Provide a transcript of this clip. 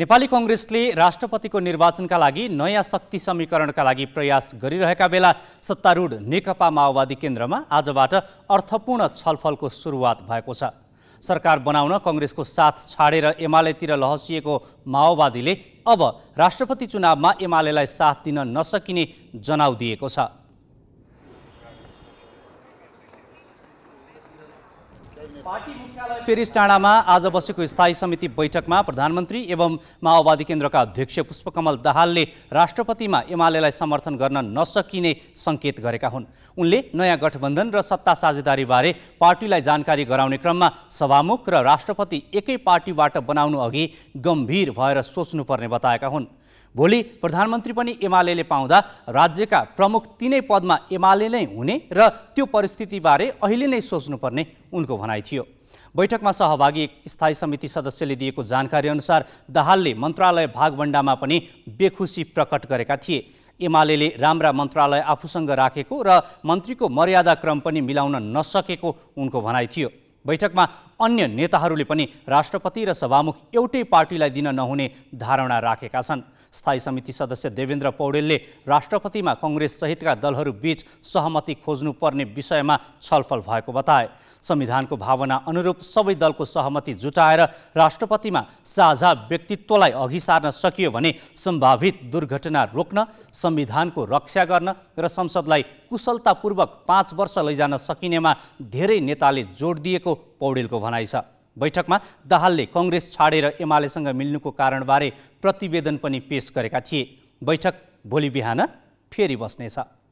नेपाली कङ्ग्रेसले राष्ट्रपतिको निर्वाचनका लागि नयाँ शक्ति समीकरणका लागि प्रयास गरिरहेका बेला सत्तारूढ नेकपा माओवादी केन्द्रमा आजबाट अर्थपूर्ण छलफलको सुरुवात भएको छ सरकार बनाउन कङ्ग्रेसको साथ छाडेर एमालेतिर लहसिएको माओवादीले अब राष्ट्रपति चुनावमा एमालेलाई साथ दिन नसकिने जनाउ दिएको छ पेरिस टाँडामा आज बसेको स्थायी समिति बैठकमा प्रधानमन्त्री एवं माओवादी केन्द्रका अध्यक्ष पुष्पकमल दाहालले राष्ट्रपतिमा एमालेलाई समर्थन गर्न नसकिने सङ्केत गरेका हुन् उनले नयाँ गठबन्धन र सत्ता साझेदारीबारे पार्टीलाई जानकारी गराउने क्रममा सभामुख र राष्ट्रपति एकै पार्टीबाट बनाउनु अघि गम्भीर भएर सोच्नुपर्ने बताएका हुन् भोलि प्रधानमन्त्री पनि एमाले पाउँदा राज्यका प्रमुख तिनै पदमा एमाले नै हुने र त्यो परिस्थितिबारे अहिले नै सोच्नुपर्ने उनको भनाइ थियो बैठकमा सहभागी स्थायी समिति सदस्यले दिएको जानकारी अनुसार दाहालले मन्त्रालय भागभण्डामा पनि बेखुसी प्रकट गरेका थिए एमाले राम्रा मन्त्रालय आफूसँग राखेको र मन्त्रीको मर्यादाक्रम पनि मिलाउन नसकेको उनको भनाइ थियो बैठकमा अन्य नेताहरूले पनि राष्ट्रपति र सभामुख एउटै पार्टीलाई दिन नहुने धारणा राखेका छन् स्थायी समिति सदस्य देवेन्द्र पौडेलले राष्ट्रपतिमा कङ्ग्रेससहितका दलहरूबीच सहमति खोज्नुपर्ने विषयमा छलफल भएको बताए संविधानको भावना अनुरूप सबै दलको सहमति जुटाएर राष्ट्रपतिमा साझा व्यक्तित्वलाई अघि सार्न सकियो भने सम्भावित दुर्घटना रोक्न संविधानको रक्षा गर्न र संसदलाई कुशलतापूर्वक पाँच वर्ष लैजान सकिनेमा धेरै नेताले जोड दिएको पौडेलको भनाइ छ बैठकमा दाहालले कङ्ग्रेस छाडेर एमालेसँग मिल्नुको कारणबारे प्रतिवेदन पनि पेश गरेका थिए बैठक भोलि बिहान फेरि बस्नेछ